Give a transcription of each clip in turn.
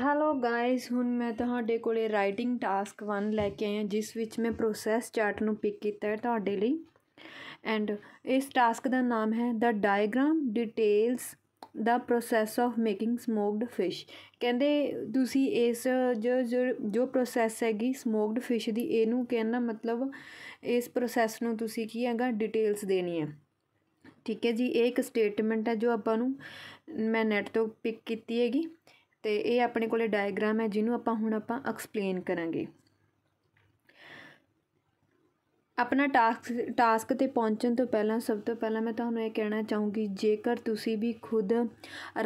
Hello guys ਹੁਣ ਮੈਂ ਤੁਹਾਡੇ ਕੋਲੇ ਰਾਈਟਿੰਗ ਟਾਸਕ 1 ਲੈ ਕੇ ਆਇਆ ਜਿਸ ਵਿੱਚ ਮੈਂ ਪ੍ਰੋਸੈਸ ਚਾਰਟ ਨੂੰ ਪਿਕ ਕੀਤਾ ਹੈ ਤੁਹਾਡੇ ਲਈ ਐਂਡ ਇਸ ਟਾਸਕ ਦਾ ਨਾਮ ਹੈ the diagram details the process of making smoked fish ਕਹਿੰਦੇ ਤੁਸੀਂ ਇਸ ਜੋ ਜੋ ਪ੍ਰੋਸੈਸ ਹੈਗੀ ਸਮੋਕਡ ਫਿਸ਼ ਦੀ ਇਹਨੂੰ ਕਹਿਣਾ ਮਤਲਬ ਇਸ ਪ੍ਰੋਸੈਸ ਨੂੰ ਤੁਸੀਂ ਕੀ ਹੈਗਾ ਡਿਟੇਲਸ ਦੇਣੀ ਹੈ ਠੀਕ ਹੈ ਜੀ ਇਹ ਇੱਕ ਸਟੇਟਮੈਂਟ ਹੈ ਜੋ ਆਪਾਂ ਨੂੰ ਮੈਂ ਨੈਟ ਤੋਂ ਪਿਕ ਕੀਤੀ ਹੈਗੀ ਤੇ ਇਹ ਆਪਣੇ ਕੋਲੇ ਡਾਇਗਰਾਮ ਹੈ ਜਿਹਨੂੰ ਆਪਾਂ ਹੁਣ ਆਪਾਂ ਐਕਸਪਲੇਨ ਕਰਾਂਗੇ ਆਪਣਾ ਟਾਸਕ ਟਾਸਕ ਤੇ ਪਹੁੰਚਣ ਤੋਂ ਪਹਿਲਾਂ ਸਭ ਤੋਂ ਪਹਿਲਾਂ ਮੈਂ ਤੁਹਾਨੂੰ ਇਹ ਕਹਿਣਾ ਚਾਹੂੰਗੀ ਜੇਕਰ ਤੁਸੀਂ ਵੀ ਖੁਦ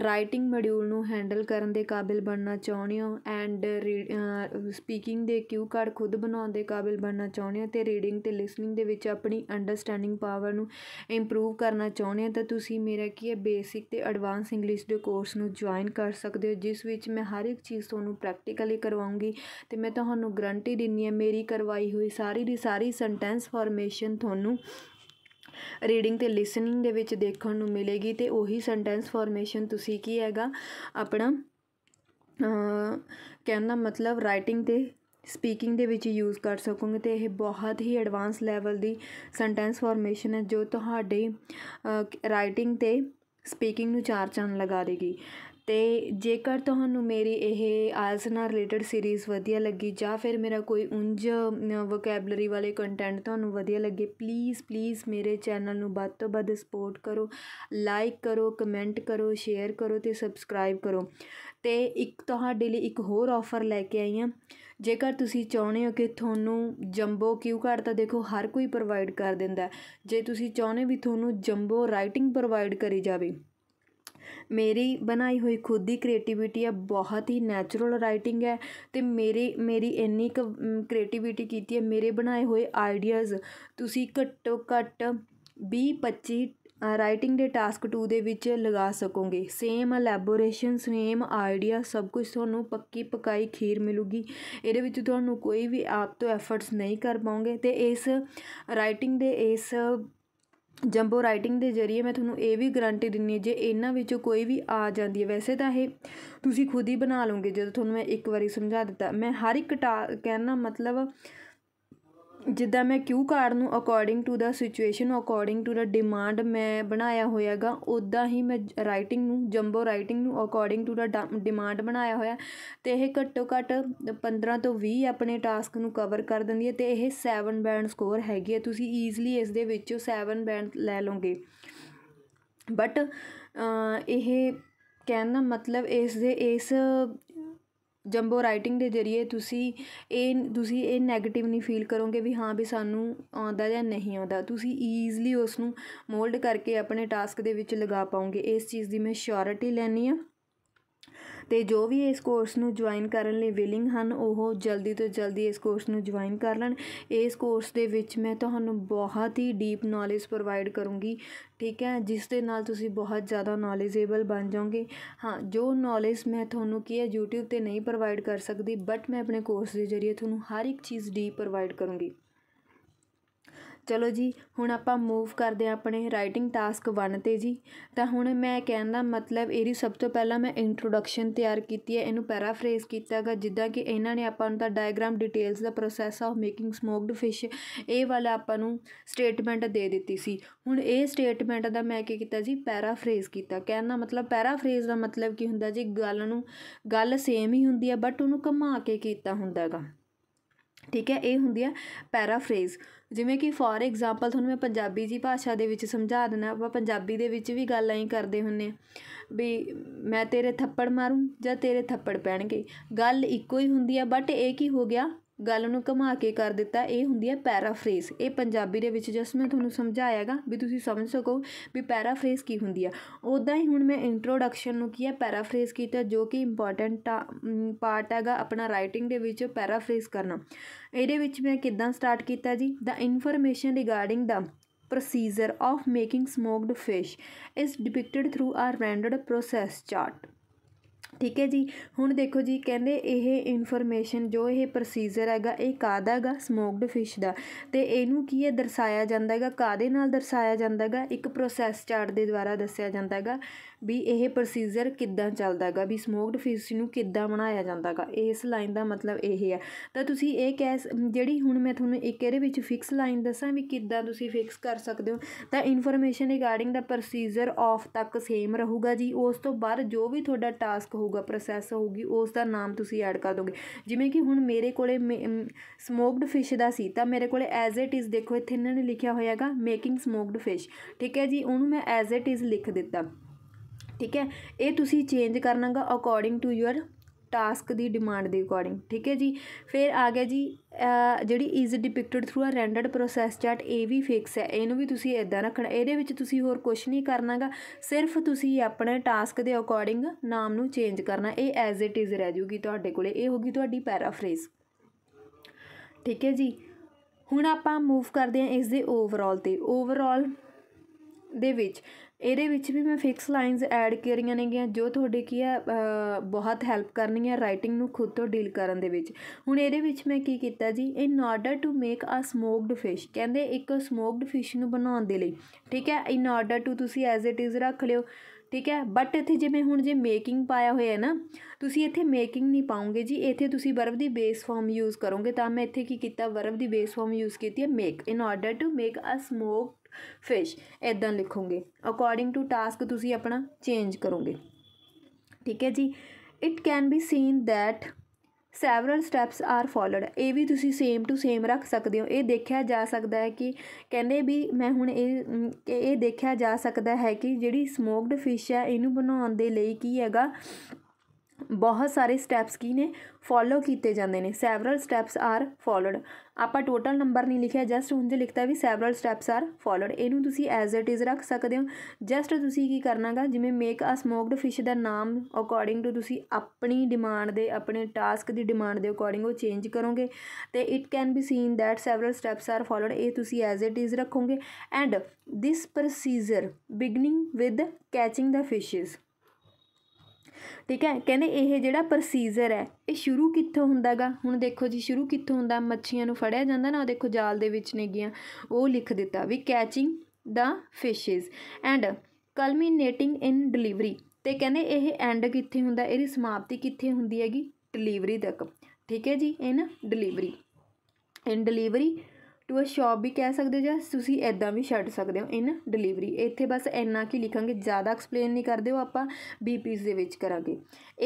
ਰਾਈਟਿੰਗ ਮੋਡਿਊਲ ਨੂੰ ਹੈਂਡਲ ਕਰਨ ਦੇ ਕਾਬਿਲ ਬਣਨਾ ਚਾਹੁੰਦੇ ਹੋ ਐਂਡ ਸਪੀਕਿੰਗ ਦੇ ਕਿਊ ਕਾਰਡ ਖੁਦ ਬਣਾਉਣ ਦੇ ਕਾਬਿਲ ਬਣਨਾ ਚਾਹੁੰਦੇ ਹੋ ਤੇ ਰੀਡਿੰਗ ਤੇ ਲਿਸਨਿੰਗ ਦੇ ਵਿੱਚ ਆਪਣੀ ਅੰਡਰਸਟੈਂਡਿੰਗ ਪਾਵਰ ਨੂੰ ਇੰਪਰੂਵ ਕਰਨਾ ਚਾਹੁੰਦੇ ਹੋ ਤਾਂ ਤੁਸੀਂ ਮੇਰਾ ਕੀ ਹੈ ਬੇਸਿਕ ਤੇ ਐਡਵਾਂਸ ਇੰਗਲਿਸ਼ ਦੇ ਕੋਰਸ ਨੂੰ ਜੁਆਇਨ ਕਰ ਸਕਦੇ ਹੋ ਜਿਸ ਵਿੱਚ ਮੈਂ ਹਰ ਇੱਕ ਚੀਜ਼ ਤੁਹਾਨੂੰ ਪ੍ਰੈਕਟੀਕਲੀ ਕਰਵਾਉਂਗੀ ਤੇ ਮੈਂ ਤੁਹਾਨੂੰ ਗਰੰਟੀ ਦਿੰਨੀ ਹੈ ਮੇਰੀ ਕਰਵਾਈ ਹੋਈ ਸਾਰੀ ਦੀ ਸਾਰੀ ਸੈਂਟੈਂਸ ਫਾਰਮੇਸ਼ਨ ਤੁਹਾਨੂੰ ਰੀਡਿੰਗ ਤੇ ਲਿਸਨਿੰਗ ਦੇ ਵਿੱਚ ਦੇਖਣ ਨੂੰ ਮਿਲੇਗੀ ਤੇ ਉਹੀ ਸੈਂਟੈਂਸ ਫਾਰਮੇਸ਼ਨ ਤੁਸੀਂ ਕੀ ਹੈਗਾ ਆਪਣਾ ਕਹਿੰਦਾ ਮਤਲਬ ਰਾਈਟਿੰਗ ਤੇ ਸਪੀਕਿੰਗ ਦੇ ਵਿੱਚ ਯੂਜ਼ ਕਰ ਸਕੋਗੇ ਤੇ ਇਹ ਬਹੁਤ ਹੀ ਐਡਵਾਂਸ ਲੈਵਲ ਦੀ ਸੈਂਟੈਂਸ ਫਾਰਮੇਸ਼ਨ ਹੈ ਜੋ ਤੁਹਾਡੇ ਰਾਈਟਿੰਗ ਤੇ ਸਪੀਕਿੰਗ ਨੂੰ ਚਾਰ ਚੰਨ ਲਗਾ ਦੇਗੀ ਤੇ ਜੇਕਰ ਤੁਹਾਨੂੰ ਮੇਰੀ ਇਹ ਆਇਲਸ ਨਾਲ ਰਿਲੇਟਡ ਸੀਰੀਜ਼ ਵਧੀਆ ਲੱਗੀ ਜਾਂ ਫਿਰ ਮੇਰਾ ਕੋਈ ਉੰਜ ਵੋਕੈਬਲਰੀ ਵਾਲੇ ਕੰਟੈਂਟ ਤੁਹਾਨੂੰ ਵਧੀਆ ਲੱਗੇ ਪਲੀਜ਼ ਪਲੀਜ਼ ਮੇਰੇ ਚੈਨਲ ਨੂੰ ਵੱਧ ਤੋਂ ਵੱਧ ਸਪੋਰਟ ਕਰੋ ਲਾਈਕ ਕਰੋ ਕਮੈਂਟ ਕਰੋ ਸ਼ੇਅਰ ਕਰੋ ਤੇ ਸਬਸਕ੍ਰਾਈਬ ਕਰੋ ਤੇ ਇੱਕ ਤੁਹਾਡੇ ਲਈ ਇੱਕ ਹੋਰ ਆਫਰ ਲੈ ਕੇ ਆਈ ਹਾਂ ਜੇਕਰ ਤੁਸੀਂ ਚਾਹੁੰਦੇ ਹੋ ਕਿ ਤੁਹਾਨੂੰ ਜੰਬੋ ਕਿਊ ਕਾਰਡ ਤਾਂ ਦੇਖੋ ਹਰ ਕੋਈ ਪ੍ਰੋਵਾਈਡ ਕਰ ਦਿੰਦਾ ਜੇ ਤੁਸੀਂ ਚਾਹੁੰਦੇ ਵੀ ਤੁਹਾਨੂੰ ਜੰਬੋ ਰਾਈਟਿੰਗ ਪ੍ਰੋਵਾਈਡ ਕਰੀ ਜਾਵੇ ਮੇਰੀ ਬਣਾਈ ਹੋਈ ਖੁਦ ਦੀ ਕ੍ਰੀਏਟੀਵਿਟੀ ਹੈ ਬਹੁਤ ਹੀ ਨੇਚਰਲ ਰਾਈਟਿੰਗ ਹੈ ਤੇ ਮੇਰੀ ਮੇਰੀ ਇੰਨੀ ਕੁ ਕ੍ਰੀਏਟੀਵਿਟੀ ਕੀਤੀ ਹੈ ਮੇਰੇ ਬਣਾਏ ਹੋਏ ਆਈਡੀਆਜ਼ ਤੁਸੀਂ ਘੱਟੋ ਘੱਟ 20 25 ਰਾਈਟਿੰਗ ਦੇ ਟਾਸਕ 2 ਦੇ ਵਿੱਚ ਲਗਾ ਸਕੋਗੇ ਸੇਮ ਅਲੈਬੋਰੇਸ਼ਨ ਸੇਮ ਆਈਡੀਆ ਸਭ ਕੁਝ ਤੁਹਾਨੂੰ ਪੱਕੀ ਪਕਾਈ ਖੀਰ ਮਿਲੂਗੀ ਇਹਦੇ ਵਿੱਚ ਤੁਹਾਨੂੰ ਕੋਈ ਵੀ ਆਪ ਤੋਂ ਐਫਰਟਸ ਨਹੀਂ ਕਰ ਪਾਉਂਗੇ ਤੇ ਇਸ ਰਾਈਟਿੰਗ ਦੇ ਇਸ ਜੰਬੋ ਰਾਈਟਿੰਗ ਦੇ ਜ਼ਰੀਏ ਮੈਂ ਤੁਹਾਨੂੰ ਇਹ ਵੀ ਗਰੰਟੀ ਦਿੰਨੀ ਜੇ ਇਹਨਾਂ ਵਿੱਚੋਂ ਕੋਈ ਵੀ ਆ ਜਾਂਦੀ ਹੈ ਵੈਸੇ ਤਾਂ ਇਹ ਤੁਸੀਂ ਖੁਦ ਹੀ ਬਣਾ ਲਓਗੇ ਜਦੋਂ ਤੁਹਾਨੂੰ ਮੈਂ ਇੱਕ ਵਾਰੀ ਸਮਝਾ ਦਿੱਤਾ ਮੈਂ ਹਰ ਇੱਕ ਟਾ ਕਹਿਣਾ ਮਤਲਬ ਜਿੱਦਾਂ ਮੈਂ ਕਿਊ ਕਾਰਡ ਨੂੰ according to the situation according to the demand ਮੈਂ ਬਣਾਇਆ ਹੋਇਆਗਾ ਉਦਾਂ ਹੀ ਮੈਂ ਰਾਈਟਿੰਗ ਨੂੰ ਜੰਬੋ ਰਾਈਟਿੰਗ ਨੂੰ ਅਕੋਰਡਿੰਗ ਟੂ ਦਾ ਡਿਮਾਂਡ ਬਣਾਇਆ ਹੋਇਆ ਤੇ ਇਹ ਘੱਟੋ ਘੱਟ 15 ਤੋਂ 20 ਆਪਣੇ ਟਾਸਕ ਨੂੰ ਕਵਰ ਕਰ ਦਿੰਦੀ ਹੈ ਤੇ ਇਹ 7 ਬੈਂਡ ਸਕੋਰ ਹੈਗੀ ਹੈ ਤੁਸੀਂ ਈਜ਼ਲੀ ਇਸ ਦੇ ਵਿੱਚੋਂ 7 ਬੈਂਡ ਲੈ ਲਓਗੇ ਬਟ ਇਹ ਕਹਿਣ ਦਾ ਮਤਲਬ ਇਸ ਦੇ ਇਸ ਜੰਬੋ ਰਾਈਟਿੰਗ ਦੇ ਜ਼ਰੀਏ ਤੁਸੀਂ ਇਹ ਤੁਸੀਂ ਇਹ 네ਗੇਟਿਵ ਨਹੀਂ ਫੀਲ ਕਰੋਗੇ ਵੀ ਹਾਂ ਵੀ ਸਾਨੂੰ ਆਉਂਦਾ ਜਾਂ ਨਹੀਂ ਆਉਂਦਾ ਤੁਸੀਂ ਈਜ਼ਲੀ ਉਸ ਨੂੰ ਮੋਲਡ ਕਰਕੇ ਆਪਣੇ ਟਾਸਕ ਦੇ ਵਿੱਚ ਲਗਾ ਪਾਉਂਗੇ ਇਸ ਚੀਜ਼ ਦੀ ਮੈਂ ਸ਼ੋਰਟੀ ਲੈਣੀ ਆ ਤੇ ਜੋ ਵੀ ਇਸ ਕੋਰਸ ਨੂੰ ਜੁਆਇਨ ਕਰਨ ਲਈ ਵਿਲਿੰਗ ਹਨ ਉਹ ਜਲਦੀ ਤੋਂ ਜਲਦੀ ਇਸ ਕੋਰਸ ਨੂੰ ਜੁਆਇਨ ਕਰ ਲੈਣ ਇਸ ਕੋਰਸ ਦੇ ਵਿੱਚ ਮੈਂ ਤੁਹਾਨੂੰ ਬਹੁਤ ਹੀ ਡੀਪ ਨੌਲੇਜ ਪ੍ਰੋਵਾਈਡ ਕਰੂੰਗੀ ਠੀਕ ਹੈ ਜਿਸ ਦੇ ਨਾਲ ਤੁਸੀਂ ਬਹੁਤ ਜ਼ਿਆਦਾ ਨੌਲੇਜੇਬਲ ਬਣ ਜਾਓਗੇ ਹਾਂ ਜੋ ਨੌਲੇਜ ਮੈਂ ਤੁਹਾਨੂੰ ਕੀ ਹੈ YouTube ਤੇ ਨਹੀਂ ਪ੍ਰੋਵਾਈਡ ਕਰ ਸਕਦੀ ਬਟ ਮੈਂ ਆਪਣੇ ਕੋਰਸ ਦੇ ਜ਼ਰੀਏ ਤੁਹਾਨੂੰ ਹਰ ਇੱਕ ਚੀਜ਼ ਡੀਪ ਪ੍ਰੋਵਾਈਡ ਕਰੂੰਗੀ ਚਲੋ ਜੀ ਹੁਣ ਆਪਾਂ ਮੂਵ ਕਰਦੇ ਆ ਆਪਣੇ ਰਾਈਟਿੰਗ ਟਾਸਕ 1 'ਤੇ ਜੀ ਤਾਂ ਹੁਣ ਮੈਂ ਕਹਿਣ ਦਾ ਮਤਲਬ ਇਹਦੀ ਸਭ ਤੋਂ ਪਹਿਲਾਂ ਮੈਂ ਇੰਟਰੋਡਕਸ਼ਨ ਤਿਆਰ ਕੀਤੀ ਹੈ ਇਹਨੂੰ ਪੈਰਾਫਰੇਜ਼ ਕੀਤਾਗਾ ਜਿੱਦਾਂ ਕਿ ਇਹਨਾਂ ਨੇ ਆਪਾਂ ਨੂੰ ਤਾਂ diagram details the process of making smoked fish ਇਹ ਵਾਲਾ ਆਪਾਂ ਨੂੰ ਸਟੇਟਮੈਂਟ ਦੇ ਦਿੱਤੀ ਸੀ ਹੁਣ ਇਹ ਸਟੇਟਮੈਂਟ ਦਾ ਮੈਂ ਕੀ ਕੀਤਾ ਜੀ ਪੈਰਾਫਰੇਜ਼ ਕੀਤਾ ਕਹਿਣ ਦਾ ਮਤਲਬ ਪੈਰਾਫਰੇਜ਼ ਦਾ ਮਤਲਬ ਕੀ ਹੁੰਦਾ ਜੀ ਗੱਲ ਨੂੰ ਗੱਲ ਸੇਮ ਹੀ ਹੁੰਦੀ ਹੈ ਬਟ ਉਹਨੂੰ ਘੁਮਾ ਕੇ ਕੀਤਾ ਹੁੰਦਾਗਾ ਠੀਕ ਹੈ ਇਹ ਹੁੰਦੀ ਹੈ ਪੈਰਾਫਰੇਜ਼ ਜਿਵੇਂ ਕਿ ਫੋਰ ਐਗਜ਼ਾਮਪਲ ਤੁਹਾਨੂੰ ਮੈਂ ਪੰਜਾਬੀ ਦੀ ਭਾਸ਼ਾ ਦੇ ਵਿੱਚ ਸਮਝਾ ਦਿੰਦਾ ਆਪਾਂ ਪੰਜਾਬੀ ਦੇ ਵਿੱਚ ਵੀ ਗੱਲ ਐਂ ਕਰਦੇ ਹੁੰਨੇ ਵੀ ਮੈਂ ਤੇਰੇ ਥੱਪੜ ਮਾਰੂੰ ਜਾਂ ਤੇਰੇ ਥੱਪੜ ਪੈਣਗੇ ਗੱਲ ਇੱਕੋ ਹੀ ਹੁੰਦੀ ਹੈ ਬਟ ਇਹ ਕੀ ਹੋ ਗਿਆ ਗੱਲ ਨੂੰ ਘੁਮਾ ਕੇ ਕਰ ਦਿੱਤਾ ਇਹ ਹੁੰਦੀ ਹੈ ਪੈਰਾਫਰੇਜ਼ ਇਹ ਪੰਜਾਬੀ ਦੇ ਵਿੱਚ ਜਸ ਮੈਂ ਤੁਹਾਨੂੰ ਸਮਝਾਇਆਗਾ ਵੀ ਤੁਸੀਂ ਸਮਝ ਸਕੋ ਵੀ ਪੈਰਾਫਰੇਜ਼ ਕੀ ਹੁੰਦੀ ਆ ਉਦਾਂ ਹੀ ਹੁਣ ਮੈਂ ਇੰਟਰੋਡਕਸ਼ਨ ਨੂੰ ਕੀ ਹੈ ਪੈਰਾਫਰੇਜ਼ ਕੀਤਾ ਜੋ ਕਿ ਇੰਪੋਰਟੈਂਟ ਪਾਰਟ ਹੈਗਾ ਆਪਣਾ ਰਾਈਟਿੰਗ ਦੇ ਵਿੱਚ ਪੈਰਾਫਰੇਜ਼ ਕਰਨਾ ਇਹਦੇ ਵਿੱਚ ਮੈਂ ਕਿੱਦਾਂ ਸਟਾਰਟ ਕੀਤਾ ਜੀ the information regarding the procedure of making smoked fish is depicted through are rendered process chart ਠੀਕ ਹੈ ਜੀ ਹੁਣ ਦੇਖੋ ਜੀ ਕਹਿੰਦੇ ਇਹ ਇਨਫੋਰਮੇਸ਼ਨ ਜੋ ਇਹ ਪ੍ਰੋਸੀਜਰ ਹੈਗਾ ਇਹ ਕਾਦਾ ਹੈਗਾ ਸਮੋਕਡ ਫਿਸ਼ ਦਾ ਤੇ ਇਹਨੂੰ ਕੀ ਹੈ ਦਰਸਾਇਆ ਜਾਂਦਾ ਹੈਗਾ ਕਾਦੇ ਨਾਲ ਦਰਸਾਇਆ ਜਾਂਦਾ ਹੈਗਾ ਇੱਕ ਪ੍ਰੋਸੈਸ ਚਾਰਟ ਦੇ ਦੁਆਰਾ ਦੱਸਿਆ ਜਾਂਦਾ ਹੈਗਾ ਵੀ ਇਹ ਪ੍ਰੋਸੀਜਰ ਕਿੱਦਾਂ ਚੱਲਦਾ ਹੈਗਾ ਵੀ ਸਮੋਕਡ ਫਿਸ਼ ਨੂੰ ਕਿੱਦਾਂ ਬਣਾਇਆ ਜਾਂਦਾ ਹੈਗਾ ਇਸ ਲਾਈਨ ਦਾ ਮਤਲਬ ਇਹ ਹੈ ਤਾਂ ਤੁਸੀਂ ਇਹ ਕਹਿ ਜਿਹੜੀ ਹੁਣ ਮੈਂ ਤੁਹਾਨੂੰ ਇੱਕ ਇਹਦੇ ਵਿੱਚ ਫਿਕਸ ਲਾਈਨ ਦੱਸਾਂ ਵੀ ਕਿੱਦਾਂ ਤੁਸੀਂ ਫਿਕਸ ਕਰ ਸਕਦੇ ਹੋ ਤਾਂ information regarding the procedure of ਤੱਕ ਸੇਮ ਰਹੂਗਾ ਜੀ ਉਸ ਤੋਂ ਬਾਅਦ ਜੋ ਵੀ ਤੁਹਾਡਾ ਟਾਸਕ ਹੋਊਗਾ ਪ੍ਰੋਸੈਸ ਹੋਊਗੀ ਉਸ ਦਾ ਨਾਮ ਤੁਸੀਂ ਐਡ ਕਰ ਦੋਗੇ ਜਿਵੇਂ ਕਿ ਹੁਣ ਮੇਰੇ ਕੋਲੇ ਸਮੋਕਡ ਫਿਸ਼ ਦਾ ਸੀ ਤਾਂ ਮੇਰੇ ਕੋਲੇ ਐਜ਼ ਇਟ ਇਜ਼ ਦੇਖੋ ਇੱਥੇ ਇਹਨਾਂ ਨੇ ਲਿਖਿਆ ਹੋਇਆਗਾ ਮੇਕਿੰਗ ਸਮੋਕਡ ਫਿਸ਼ ਠੀਕ ਹੈ ਜੀ ਉਹਨੂੰ ਮੈਂ ਐਜ਼ ਇਟ ਇਜ਼ ਲਿਖ ਦਿੱਤਾ ਠੀਕ ਹੈ ਇਹ ਤੁਸੀਂ ਚੇਂਜ ਕਰਨਾਗਾ ਅਕੋਰਡਿੰਗ ਟੂ ਯੂਅਰ ਟਾਸਕ ਦੀ ਡਿਮਾਂਡ ਦੇ ਅਕੋਰਡਿੰਗ ਠੀਕ ਹੈ ਜੀ ਫਿਰ ਆ ਗਿਆ ਜੀ ਜਿਹੜੀ is depicted through a rendered process chart ਇਹ ਵੀ ਫਿਕਸ ਹੈ ਇਹਨੂੰ ਵੀ ਤੁਸੀਂ ਇਦਾਂ ਰੱਖਣਾ ਇਹਦੇ ਵਿੱਚ ਤੁਸੀਂ ਹੋਰ ਕੁਝ ਨਹੀਂ ਕਰਨਾਗਾ ਸਿਰਫ ਤੁਸੀਂ ਆਪਣੇ ਟਾਸਕ ਦੇ ਅਕੋਰਡਿੰਗ ਨਾਮ ਨੂੰ ਚੇਂਜ ਕਰਨਾ ਇਹ ਐਜ਼ ਇਟ ਇਜ਼ ਰਹਿ ਜੂਗੀ ਤੁਹਾਡੇ ਕੋਲੇ ਇਹ ਹੋਗੀ ਤੁਹਾਡੀ ਪੈਰਾਫਰੇਜ਼ ਠੀਕ ਹੈ ਜੀ ਹੁਣ ਆਪਾਂ ਮੂਵ ਕਰਦੇ ਹਾਂ ਇਸ ਦੇ ਓਵਰਆਲ ਤੇ ਓਵਰਆਲ ਦੇ ਵਿੱਚ ਇਹਦੇ ਵਿੱਚ ਵੀ ਮੈਂ ਫਿਕਸ ਲਾਈਨਸ ਐਡ ਕਰੀਆਂ ਨੇਗੀਆਂ ਜੋ ਤੁਹਾਡੇ ਕੀ ਹੈ ਬਹੁਤ ਹੈਲਪ ਕਰਨੀਆਂ ਰਾਈਟਿੰਗ ਨੂੰ ਖੁਦ ਤੋਂ ਡੀਲ ਕਰਨ ਦੇ ਵਿੱਚ ਹੁਣ ਇਹਦੇ ਵਿੱਚ ਮੈਂ ਕੀ ਕੀਤਾ ਜੀ in order to make a smoked fish ਕਹਿੰਦੇ ਇੱਕ ਸਮੋਕਡ ਫਿਸ਼ ਨੂੰ ਬਣਾਉਣ ਦੇ ਲਈ ਠੀਕ ਹੈ ਇਨ ਆਰਡਰ ਟੂ ਤੁਸੀਂ ਐਜ਼ ਇਟ ਇਜ਼ ਰੱਖ ਲਿਓ ਠੀਕ ਹੈ ਬਟ ਇੱਥੇ ਜਿਵੇਂ ਹੁਣ ਜੇ ਮੇਕਿੰਗ ਪਾਇਆ ਹੋਇਆ ਹੈ ਨਾ ਤੁਸੀਂ ਇੱਥੇ ਮੇਕਿੰਗ ਨਹੀਂ ਪਾਉਂਗੇ ਜੀ ਇੱਥੇ ਤੁਸੀਂ ਵਰਬ ਦੀ ਬੇਸ ਫਾਰਮ ਯੂਜ਼ ਕਰੋਗੇ ਤਾਂ ਮੈਂ ਇੱਥੇ ਕੀ ਕੀਤਾ ਵਰਬ ਦੀ ਬੇਸ ਫਾਰਮ ਯੂਜ਼ ਕੀਤੀ ਹੈ make in order to make a smoke fish ਇਦਾਂ ਲਿਖੋਗੇ ਅਕੋਰਡਿੰਗ ਟੂ ਟਾਸਕ ਤੁਸੀਂ ਆਪਣਾ ਚੇਂਜ ਕਰੋਗੇ ਠੀਕ ਹੈ ਜੀ it can be seen that several steps are followed ਇਹ ਵੀ ਤੁਸੀਂ ਸੇਮ ਟੂ ਸੇਮ ਰੱਖ ਸਕਦੇ ਹੋ ਇਹ ਦੇਖਿਆ ਜਾ ਸਕਦਾ ਹੈ ਕਿ ਕਹਿੰਦੇ ਵੀ ਮੈਂ ਹੁਣ ਇਹ ਇਹ ਦੇਖਿਆ ਜਾ ਸਕਦਾ ਹੈ ਕਿ ਜਿਹੜੀ ਸਮੋਕਡ ਫਿਸ਼ ਹੈ ਇਹਨੂੰ ਬਣਾਉਣ ਦੇ ਲਈ ਕੀ ਹੈਗਾ ਬਹੁਤ ਸਾਰੇ ਸਟੈਪਸ ਕੀ ਨੇ ਫੋਲੋ ਕੀਤੇ ਜਾਂਦੇ ਨੇ ਸੈਵਰਲ ਸਟੈਪਸ ਆਰ ਫੋਲੋਡ ਆਪਾਂ ਟੋਟਲ ਨੰਬਰ ਨਹੀਂ ਲਿਖਿਆ ਜਸਟ ਉਂਝ ਲਿਖਤਾ ਵੀ ਸੈਵਰਲ ਸਟੈਪਸ ਆਰ ਫੋਲੋਡ ਇਹਨੂੰ ਤੁਸੀਂ ਐਜ਼ ਇਟ ਇਜ਼ ਰੱਖ ਸਕਦੇ ਹੋ ਜਸਟ ਤੁਸੀਂ ਕੀ ਕਰਨਾਗਾ ਜਿਵੇਂ ਮੇਕ ਅ ਸਮੋਕਡ ਫਿਸ਼ ਦਾ ਨਾਮ ਅਕੋਰਡਿੰਗ ਟੂ ਤੁਸੀਂ ਆਪਣੀ ਡਿਮਾਂਡ ਦੇ ਆਪਣੇ ਟਾਸਕ ਦੀ ਡਿਮਾਂਡ ਦੇ ਅਕੋਰਡਿੰਗ ਉਹ ਚੇਂਜ ਕਰੋਗੇ ਤੇ it can be seen that several steps are followed ਇਹ ਤੁਸੀਂ ਐਜ਼ ਇਟ ਇਜ਼ ਰੱਖੋਗੇ and this procedure beginning with catching the fishes ਠੀਕ ਹੈ ਕਹਿੰਦੇ ਇਹ ਜਿਹੜਾ ਪ੍ਰੋਸੀਜਰ ਹੈ ਇਹ ਸ਼ੁਰੂ ਕਿੱਥੋਂ ਹੁੰਦਾਗਾ ਹੁਣ ਦੇਖੋ ਜੀ ਸ਼ੁਰੂ ਕਿੱਥੋਂ ਹੁੰਦਾ ਮੱਛੀਆਂ ਨੂੰ ਫੜਿਆ ਜਾਂਦਾ ਨਾ ਉਹ ਦੇਖੋ ਜਾਲ ਦੇ ਵਿੱਚ ਨੇਗੀਆਂ ਉਹ ਲਿਖ ਦਿੱਤਾ ਵੀ catching the fishes and culminating in delivery ਤੇ ਕਹਿੰਦੇ ਇਹ ਐਂਡ ਕਿੱਥੇ ਹੁੰਦਾ ਇਹਦੀ ਸਮਾਪਤੀ ਕਿੱਥੇ ਹੁੰਦੀ ਹੈਗੀ ਡਿਲੀਵਰੀ ਤੱਕ ਠੀਕ ਹੈ ਜੀ in delivery in delivery to a shop ਵੀ ਕਹਿ ਸਕਦੇ ਹੋ ਜਾਂ ਤੁਸੀਂ ਇਦਾਂ ਵੀ ਛੱਡ ਸਕਦੇ ਹੋ ਇਨ ਡਿਲੀਵਰੀ ਇੱਥੇ ਬਸ ਇੰਨਾ ਕੀ ਲਿਖਾਂਗੇ ਜ਼ਿਆਦਾ ਐਕਸਪਲੇਨ ਨਹੀਂ ਕਰਦੇ ਹੋ ਆਪਾਂ ਬੀਪੀਸ ਦੇ ਵਿੱਚ ਕਰਾਂਗੇ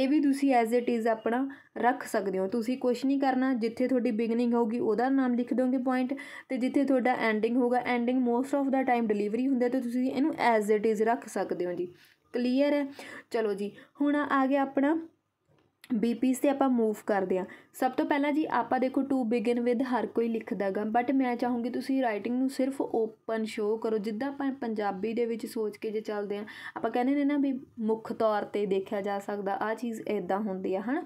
ਇਹ ਵੀ ਤੁਸੀਂ ਐਜ਼ ਇਟ ਇਜ਼ ਆਪਣਾ ਰੱਖ ਸਕਦੇ ਹੋ ਤੁਸੀਂ ਕੁਝ ਨਹੀਂ ਕਰਨਾ ਜਿੱਥੇ ਤੁਹਾਡੀ ਬਿਗਨਿੰਗ ਹੋਊਗੀ ਉਹਦਾ ਨਾਮ ਲਿਖ ਦੋਗੇ ਪੁਆਇੰਟ ਤੇ ਜਿੱਥੇ ਤੁਹਾਡਾ ਐਂਡਿੰਗ ਹੋਊਗਾ ending most of the time delivery ਹੁੰਦਾ ਤੇ ਤੁਸੀਂ ਇਹਨੂੰ ਐਜ਼ ਇਟ ਇਜ਼ ਰੱਖ ਸਕਦੇ ਹੋ ਜੀ ਕਲੀਅਰ ਹੈ ਚਲੋ ਜੀ ਹੁਣ ਆ ਗਿਆ ਆਪਣਾ ਬੀਪੀਸ 'ਤੇ ਆਪਾਂ ਮੂਵ ਕਰਦੇ ਆ ਸਭ ਤੋਂ ਪਹਿਲਾਂ ਜੀ ਆਪਾਂ ਦੇਖੋ ਟੂ ਬਿਗਨ ਵਿਦ ਹਰ ਕੋਈ ਲਿਖਦਾ ਗਾ ਬਟ ਮੈਂ ਚਾਹੂੰਗੀ ਤੁਸੀਂ ਰਾਈਟਿੰਗ ਨੂੰ ਸਿਰਫ ਓਪਨ ਸ਼ੋ ਕਰੋ ਜਿੱਦਾਂ ਆਪਾਂ ਪੰਜਾਬੀ ਦੇ ਵਿੱਚ ਸੋਚ ਕੇ ਜੇ ਚੱਲਦੇ ਆ ਆਪਾਂ ਕਹਿੰਦੇ ਨੇ ਨਾ ਵੀ ਮੁੱਖ ਤੌਰ ਤੇ ਦੇਖਿਆ ਜਾ ਸਕਦਾ ਆ ਚੀਜ਼ ਇਦਾਂ ਹੁੰਦੀ ਆ ਹਨ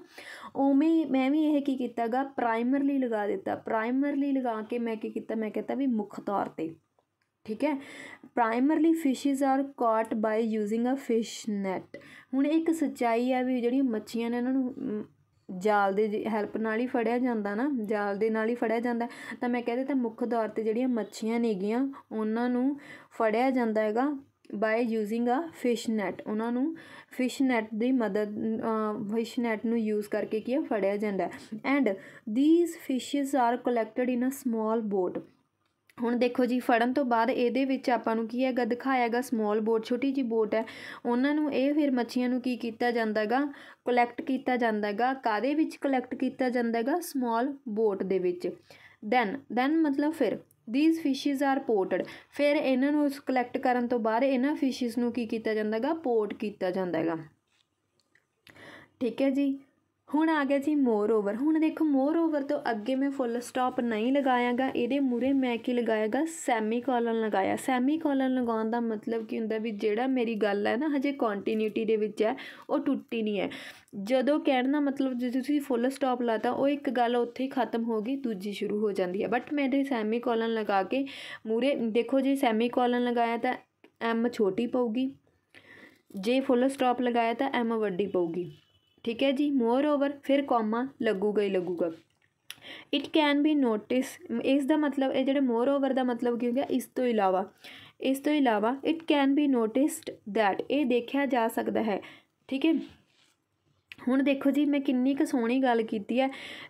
ਉਵੇਂ ਮੈਂ ਵੀ ਇਹ ਕੀ ਕੀਤਾਗਾ ਪ੍ਰਾਈਮਰਲੀ ਲਗਾ ਦਿੱਤਾ ਪ੍ਰਾਈਮਰਲੀ ਲਗਾ ਕੇ ਮੈਂ ਕੀ ਕੀਤਾ ਮੈਂ ਕਹਿੰਦਾ ਵੀ ਮੁੱਖ ਤੌਰ ਤੇ ਠੀਕ ਹੈ ਪ੍ਰਾਇਮਰਲੀ fishes are caught by using a fish net ਹੁਣ ਇੱਕ ਸੱਚਾਈ ਹੈ ਵੀ ਜਿਹੜੀਆਂ ਮੱਛੀਆਂ ਨੇ ਇਹਨਾਂ ਨੂੰ ਜਾਲ ਦੇ ਹੈਲਪ ਨਾਲ ਹੀ ਫੜਿਆ ਜਾਂਦਾ ਨਾ ਜਾਲ ਦੇ ਨਾਲ ਹੀ ਫੜਿਆ ਜਾਂਦਾ ਤਾਂ ਮੈਂ ਕਹਿੰਦੇ ਤਾਂ ਮੁੱਖ ਤੌਰ ਤੇ ਜਿਹੜੀਆਂ ਮੱਛੀਆਂ ਨੇਗੀਆਂ ਉਹਨਾਂ ਨੂੰ ਫੜਿਆ ਜਾਂਦਾ ਹੈਗਾ by using a fish net ਉਹਨਾਂ ਨੂੰ ਫਿਸ਼ ਨੈਟ ਦੀ ਮਦਦ ਫਿਸ਼ ਨੈਟ ਨੂੰ ਯੂਜ਼ ਕਰਕੇ ਕੀ ਫੜਿਆ ਜਾਂਦਾ and these fishes are collected in a small boat ਹੁਣ ਦੇਖੋ ਜੀ ਫੜਨ ਤੋਂ ਬਾਅਦ ਇਹਦੇ ਵਿੱਚ ਆਪਾਂ ਨੂੰ ਕੀ ਹੈਗਾ ਗੱਦ ਖਾਇਆਗਾ ਸਮਾਲ ਬੋਟ ਛੋਟੀ ਜੀ ਬੋਟ ਹੈ ਉਹਨਾਂ ਨੂੰ ਇਹ ਫਿਰ ਮੱਛੀਆਂ ਨੂੰ ਕੀ ਕੀਤਾ ਜਾਂਦਾ ਹੈਗਾ ਕਲੈਕਟ ਕੀਤਾ ਜਾਂਦਾ ਹੈਗਾ ਕਾਦੇ ਵਿੱਚ ਕਲੈਕਟ ਕੀਤਾ ਜਾਂਦਾ ਹੈਗਾ ਸਮਾਲ ਬੋਟ ਦੇ ਵਿੱਚ ਦੈਨ ਦੈਨ ਮਤਲਬ ਫਿਰ ਥੀਸ ਫਿਸ਼ੀਜ਼ ਆਰ ਪੋਰਟਡ ਫਿਰ ਇਹਨਾਂ ਨੂੰ ਉਸ ਕਲੈਕਟ ਕਰਨ ਤੋਂ ਬਾਅਦ ਇਹਨਾਂ ਫਿਸ਼ੀਜ਼ ਨੂੰ ਕੀ ਕੀਤਾ ਜਾਂਦਾ ਹੈਗਾ ਪੋਰਟ ਕੀਤਾ ਜਾਂਦਾ ਹੈਗਾ ਠੀਕ ਹੈ ਜੀ ਹੁਣ ਆ ਗਿਆ ਜੀ ਮੋਰ ਓਵਰ ਹੁਣ ਦੇਖੋ ਮੋਰ ਓਵਰ ਤੋਂ ਅੱਗੇ ਮੈਂ ਫੁੱਲ ਸਟਾਪ ਨਹੀਂ ਲਗਾਇਆਗਾ ਇਹਦੇ ਮੂਰੇ ਮੈਂ ਕੀ ਲਗਾਇਆਗਾ ਸੈਮੀ ਕੋਲਨ ਲਗਾਇਆ ਸੈਮੀ ਕੋਲਨ ਲਗਾਉਣ ਦਾ ਮਤਲਬ ਕੀ ਹੁੰਦਾ ਵੀ ਜਿਹੜਾ ਮੇਰੀ ਗੱਲ ਹੈ ਨਾ ਹਜੇ ਕੰਟੀਨਿਊਟੀ ਦੇ ਵਿੱਚ ਹੈ ਉਹ ਟੁੱਟੀ ਨਹੀਂ ਹੈ ਜਦੋਂ ਕਹਿਣ ਦਾ ਮਤਲਬ ਜੇ ਤੁਸੀਂ ਫੁੱਲ ਸਟਾਪ ਲਾਤਾ ਉਹ ਇੱਕ ਗੱਲ ਉੱਥੇ ਹੀ ਖਤਮ ਹੋ ਗਈ ਦੂਜੀ ਸ਼ੁਰੂ ਹੋ ਜਾਂਦੀ ਹੈ ਬਟ ਮੈਂ ਇਹਦੇ ਸੈਮੀ ਕੋਲਨ ਲਗਾ ਕੇ ਮੂਰੇ ਦੇਖੋ ਜੇ ਸੈਮੀ ਕੋਲਨ ਲਗਾਇਆ ਤਾਂ ਐਮ ਛੋਟੀ ਪਊਗੀ ਜੇ ਫੁੱਲ ਸਟਾਪ ਲਗਾਇਆ ਤਾਂ ਐਮ ਵੱਡੀ ਪਊਗੀ ਠੀਕ ਹੈ ਜੀ ਮੋਰ ਓਵਰ ਫਿਰ ਕੋਮਾ ਲੱਗੂਗਾ ਹੀ ਲੱਗੂਗਾ ਇਟ ਕੈਨ ਬੀ ਨੋਟਿਸ ਇਸ ਦਾ ਮਤਲਬ ਇਹ ਜਿਹੜੇ ਮੋਰ ਓਵਰ ਦਾ ਮਤਲਬ ਕੀ ਹੋ ਗਿਆ ਇਸ ਤੋਂ ਇਲਾਵਾ ਇਸ ਤੋਂ ਇਲਾਵਾ it can be noticed that ਇਹ ਦੇਖਿਆ ਜਾ ਸਕਦਾ ਹੈ ਠੀਕ ਹੈ ਹੁਣ ਦੇਖੋ ਜੀ ਮੈਂ ਕਿੰਨੀ ਕੁ ਸੋਹਣੀ ਗੱਲ ਕੀਤੀ ਹੈ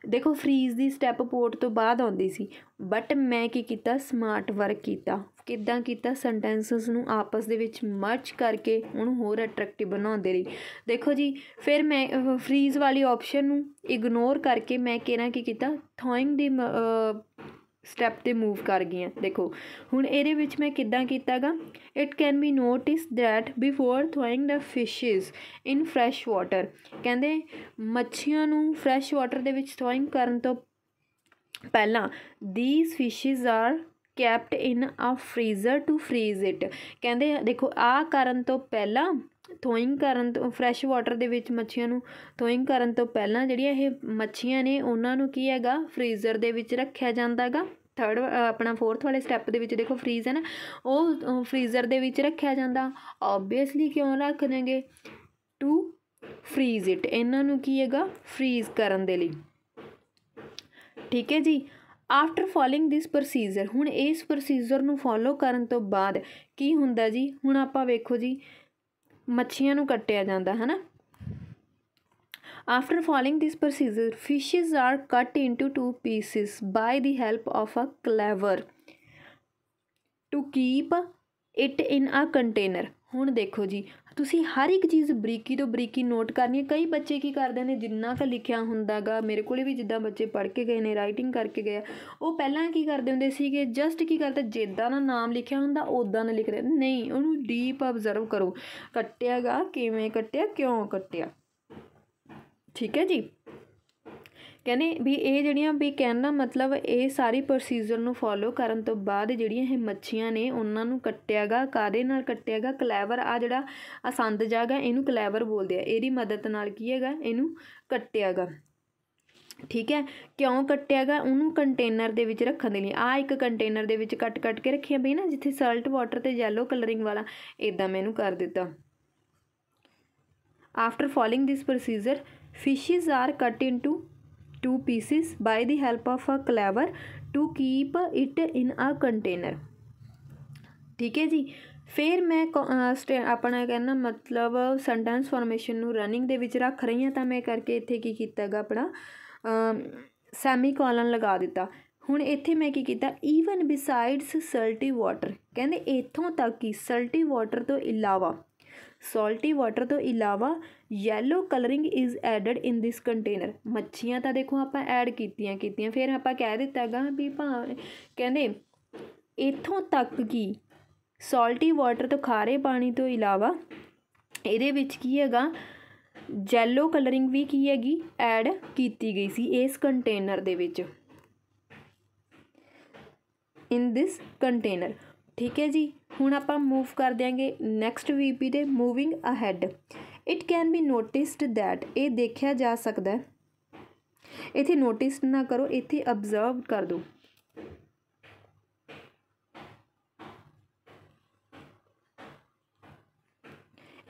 ਦੇਖੋ ਫਰੀਜ਼ ਦੀ ਸਟੈਪ ਪੋਰਟ ਤੋਂ ਬਾਅਦ ਆਉਂਦੀ ਸੀ ਬਟ ਮੈਂ ਕੀ ਕੀਤਾ ਸਮਾਰਟ ਵਰਕ ਕੀਤਾ ਕਿੱਦਾਂ ਕੀਤਾ ਸੈਂਟੈਂਸਸ ਨੂੰ ਆਪਸ ਦੇ ਵਿੱਚ ਮਰਜ ਕਰਕੇ ਉਹਨੂੰ ਹੋਰ ਅਟਰੈਕਟਿਵ ਬਣਾਉਂਦੇ ਦੇ ਲਈ ਦੇਖੋ ਜੀ ਫਿਰ ਮੈਂ ਫ੍ਰੀਜ਼ ਵਾਲੀ ਆਪਸ਼ਨ ਨੂੰ ਇਗਨੋਰ ਕਰਕੇ ਮੈਂ ਕਿਹਨਾਂ ਕੀ ਕੀਤਾ ਥੋਇੰਗ ਦੀ ਸਟੈਪ ਤੇ ਮੂਵ ਕਰ ਗਈਆਂ ਦੇਖੋ ਹੁਣ ਇਹਦੇ ਵਿੱਚ ਮੈਂ ਕਿੱਦਾਂ ਕੀਤਾਗਾ it can be notice that before thawing the fishes in fresh water ਕਹਿੰਦੇ ਮੱਛੀਆਂ ਨੂੰ ਫਰੈਸ਼ ਵਾਟਰ ਦੇ ਵਿੱਚ ਥੋਇੰਗ ਕਰਨ ਤੋਂ ਪਹਿਲਾਂ these fishes are kept in a freezer to freeze it ਕਹਿੰਦੇ ਦੇਖੋ ਆ ਕਰਨ ਤੋਂ ਪਹਿਲਾਂ ਥੋਇੰਗ ਕਰਨ ਤੋਂ ਫਰੈਸ਼ ਵਾਟਰ ਦੇ ਵਿੱਚ ਮੱਛੀਆਂ ਨੂੰ ਥੋਇੰਗ ਕਰਨ ਤੋਂ ਪਹਿਲਾਂ ਜਿਹੜੀਆਂ ਇਹ ਮੱਛੀਆਂ ਨੇ ਉਹਨਾਂ ਨੂੰ ਕੀ ਹੈਗਾ ਫ੍ਰੀਜ਼ਰ ਦੇ ਵਿੱਚ ਰੱਖਿਆ ਜਾਂਦਾ ਹੈਗਾ ਥਰਡ ਆਪਣਾ ਫੋਰਥ ਵਾਲੇ ਸਟੈਪ ਦੇ ਵਿੱਚ ਦੇਖੋ ਫ੍ਰੀਜ਼ ਹੈ ਨਾ ਉਹ ਫ੍ਰੀਜ਼ਰ ਦੇ ਵਿੱਚ ਰੱਖਿਆ ਜਾਂਦਾ ਆਬਵੀਅਸਲੀ ਕਿਉਂ ਰੱਖ ਦੇਗੇ ਟੂ ਫ੍ਰੀਜ਼ ਇਟ ਇਹਨਾਂ ਨੂੰ ਕੀ ਹੈਗਾ ਫ੍ਰੀਜ਼ ਕਰਨ ਦੇ ਲਈ ਠੀਕ ਹੈ ਜੀ ਆਫਟਰ ਫੋਲੋਇੰਗ ਥਿਸ ਪ੍ਰੋਸੀਜਰ ਹੁਣ ਇਸ ਪ੍ਰੋਸੀਜਰ ਨੂੰ ਫੋਲੋ ਕਰਨ ਤੋਂ ਬਾਅਦ ਕੀ ਹੁੰਦਾ ਜੀ ਹੁਣ ਆਪਾਂ ਵੇਖੋ ਜੀ ਮੱਛੀਆਂ ਨੂੰ ਕੱਟਿਆ ਜਾਂਦਾ ਹੈ ਨਾ After following this procedure, fishes are cut into two pieces by the help of a cleaver to keep it in a container. ਹੁਣ ਦੇਖੋ ਜੀ ਤੁਸੀਂ ਹਰ ਇੱਕ ਚੀਜ਼ ਬਰੀਕੀ ਤੋਂ ਬਰੀਕੀ ਨੋਟ ਕਰਨੀ ਹੈ ਕਈ ਬੱਚੇ ਕੀ ਕਰਦੇ ਨੇ ਜਿੰਨਾ ਕ ਲਿਖਿਆ ਹੁੰਦਾਗਾ ਮੇਰੇ ਕੋਲੇ ਵੀ ਜਿੱਦਾਂ ਬੱਚੇ ਪੜ੍ਹ ਕੇ ਗਏ ਨੇ ਰਾਈਟਿੰਗ ਕਰਕੇ ਗਏ ਉਹ ਪਹਿਲਾਂ ਕੀ ਕਰਦੇ ਹੁੰਦੇ ਸੀਗੇ ਜਸਟ ਕੀ ਕਰਦੇ ਜਿੱਦਾਂ ਦਾ ਨਾਮ ਲਿਖਿਆ ਹੁੰਦਾ ਉਦਾਂ ਦਾ ਲਿਖ ਰਹੇ ਨਹੀਂ ਉਹਨੂੰ ਡੀਪ ਅਬਜ਼ਰਵ ਕਰੋ ਕੱਟਿਆਗਾ ਕਿਵੇਂ ਕੱਟਿਆ ਕਿਉਂ ਕੱਟਿਆ ਠੀਕ ਹੈ ਜੀ ਕਹਿੰਦੇ ਵੀ ਇਹ ਜਿਹੜੀਆਂ ਵੀ ਕਹਿਣਾ ਮਤਲਬ ਇਹ ਸਾਰੀ ਪ੍ਰੋਸੀਜਰ ਨੂੰ ਫੋਲੋ ਕਰਨ ਤੋਂ ਬਾਅਦ ਜਿਹੜੀਆਂ ਇਹ ਮੱਛੀਆਂ ਨੇ ਉਹਨਾਂ ਨੂੰ ਕੱਟਿਆਗਾ ਕਾਦੇ ਨਾਲ ਕੱਟਿਆਗਾ ਕਲੇਵਰ ਆ ਜਿਹੜਾ ਅਸੰਦ ਜਾਗਾ ਇਹਨੂੰ ਕਲੇਵਰ ਬੋਲਦੇ ਆ ਇਹਦੀ ਮਦਦ ਨਾਲ ਕੀ ਹੈਗਾ ਇਹਨੂੰ ਕੱਟਿਆਗਾ ਠੀਕ ਹੈ ਕਿਉਂ ਕੱਟਿਆਗਾ ਉਹਨੂੰ ਕੰਟੇਨਰ ਦੇ ਵਿੱਚ ਰੱਖਣ ਦੇ ਲਈ ਆ ਇੱਕ ਕੰਟੇਨਰ ਦੇ ਵਿੱਚ ਕੱਟ ਕੱਟ ਕੇ ਰੱਖਿਆ ਬਈ ਨਾ ਜਿੱਥੇ ਸਲਟ ਵਾਟਰ ਤੇ ਯੈਲੋ ਕਲਰਿੰਗ ਵਾਲਾ ਇਦਾਂ ਮੈਨੂੰ ਕਰ ਦਿੱਤਾ after following this procedure fishes are cut into two pieces by the help of a clever to keep it in a container ਠੀਕ ਹੈ ਜੀ ਫਿਰ ਮੈਂ ਆਪਣਾ ਕਹਿੰਦਾ ਮਤਲਬ ਸੈਂਟੈਂਸ ਫਾਰਮੇਸ਼ਨ ਨੂੰ ਰਨਿੰਗ ਦੇ ਵਿੱਚ ਰੱਖ ਰਹੀ ਹਾਂ ਤਾਂ ਮੈਂ ਕਰਕੇ ਇੱਥੇ ਕੀ ਕੀਤਾਗਾ ਆਪਣਾ ਸੈਮੀ ਕੋਲਨ ਲਗਾ ਦਿੱਤਾ ਹੁਣ ਇੱਥੇ ਮੈਂ ਕੀ ਕੀਤਾ ਈਵਨ ਬਿਸਾਈਡਸ ਸਲਟੀ ਵਾਟਰ ਕਹਿੰਦੇ ਇਥੋਂ ਤੱਕ ਕਿ ਸਲਟੀ ਵਾਟਰ ਤੋਂ ਇਲਾਵਾ ਸਾਲਟੀ ਵਾਟਰ ਤੋਂ ਇਲਾਵਾ yellow colouring is added in this container ਮੱਛੀਆਂ ਤਾਂ ਦੇਖੋ ਆਪਾਂ ਐਡ ਕੀਤੀਆਂ ਕੀਤੀਆਂ ਫਿਰ ਆਪਾਂ ਕਹਿ ਦਿੱਤਾਗਾ ਵੀ ਭਾ ਕਹਿੰਦੇ ਇਥੋਂ ਤੱਕ ਕੀ ਸਾਲਟੀ ਵਾਟਰ ਤੋਂ ਖਾਰੇ ਪਾਣੀ ਤੋਂ ਇਲਾਵਾ ਇਹਦੇ ਵਿੱਚ ਕੀ ਹੈਗਾ ਜੈਲੋ ਕਲਰਿੰਗ ਵੀ ਕੀ ਹੈਗੀ ਐਡ ਕੀਤੀ ਗਈ ਸੀ ਇਸ ਕੰਟੇਨਰ ਦੇ ਵਿੱਚ ਇਨ ਥਿਸ ਕੰਟੇਨਰ ठीक है जी हूँ आप मूव कर देंगे नैक्सट वी पी the moving ahead it can be noticed that ये देखा जा सकता इतने नोटिस ना करो इतने ऑबजर्व कर दो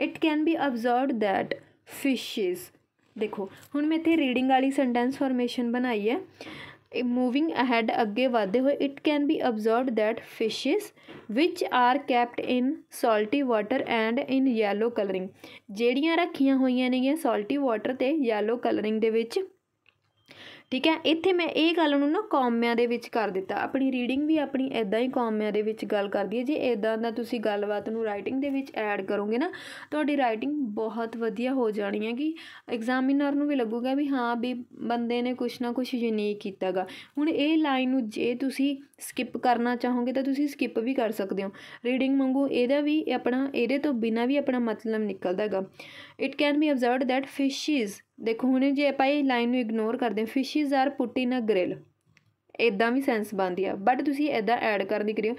it can be observe that fishes देखो हूँ मैं इतने रीडिंग वाली सेंटेंस फॉरमेसन बनाई है moving ahead agge vadde hoye it can be observed that fishes which are kept in salty water and in yellow coloring ਜਿਹੜੀਆਂ ਰੱਖੀਆਂ ਹੋਈਆਂ ਨੇਗੀਆਂ salty water te yellow coloring de vich ਠੀਕ ਹੈ ਇੱਥੇ ਮੈਂ ਇਹ ਗੱਲ ਨੂੰ ਨਾ ਕਾਮਿਆਂ ਦੇ ਵਿੱਚ ਕਰ ਦਿੱਤਾ ਆਪਣੀ ਰੀਡਿੰਗ ਵੀ ਆਪਣੀ ਇਦਾਂ ਹੀ ਕਾਮਿਆਂ ਦੇ ਵਿੱਚ ਗੱਲ ਕਰਦੀ ਹੈ ਜੇ ਇਦਾਂ ਦਾ ਤੁਸੀਂ ਗੱਲਬਾਤ ਨੂੰ ਰਾਈਟਿੰਗ ਦੇ ਵਿੱਚ ਐਡ ਕਰੋਗੇ ਨਾ ਤੁਹਾਡੀ ਰਾਈਟਿੰਗ ਬਹੁਤ ਵਧੀਆ ਹੋ ਜਾਣੀ ਹੈ ਕਿ ਐਗਜ਼ਾਮੀਨਰ ਨੂੰ ਵੀ ਲੱਗੂਗਾ ਵੀ ਹਾਂ ਵੀ ਬੰਦੇ ਨੇ ਕੁਝ ਨਾ ਕੁਝ ਯੂਨੀਕ ਕੀਤਾਗਾ ਹੁਣ ਇਹ ਲਾਈਨ ਨੂੰ ਜੇ ਤੁਸੀਂ ਸਕਿਪ ਕਰਨਾ ਚਾਹੋਗੇ ਤਾਂ ਤੁਸੀਂ ਸਕਿਪ ਵੀ ਕਰ ਸਕਦੇ ਹੋ ਰੀਡਿੰਗ ਵਾਂਗੂ ਇਹਦਾ ਵੀ ਆਪਣਾ ਇਹਦੇ ਤੋਂ ਬਿਨਾ ਵੀ ਆਪਣਾ ਮਤਲਬ ਨਿਕਲਦਾਗਾ it can be observed that fishes ਦੇਖੋ ਹੁਣ ਜੇ ਆਪਾਂ ਇਹ ਲਾਈਨ ਨੂੰ ਇਗਨੋਰ ਕਰਦੇ ਹਾਂ fish fishes are put in a grill ਇਦਾਂ ਵੀ ਸੈਂਸ ਬਣਦੀ ਆ ਬਟ ਤੁਸੀਂ ਇਦਾਂ ਐਡ ਕਰਨ ਦੀ ਕਰਿਓ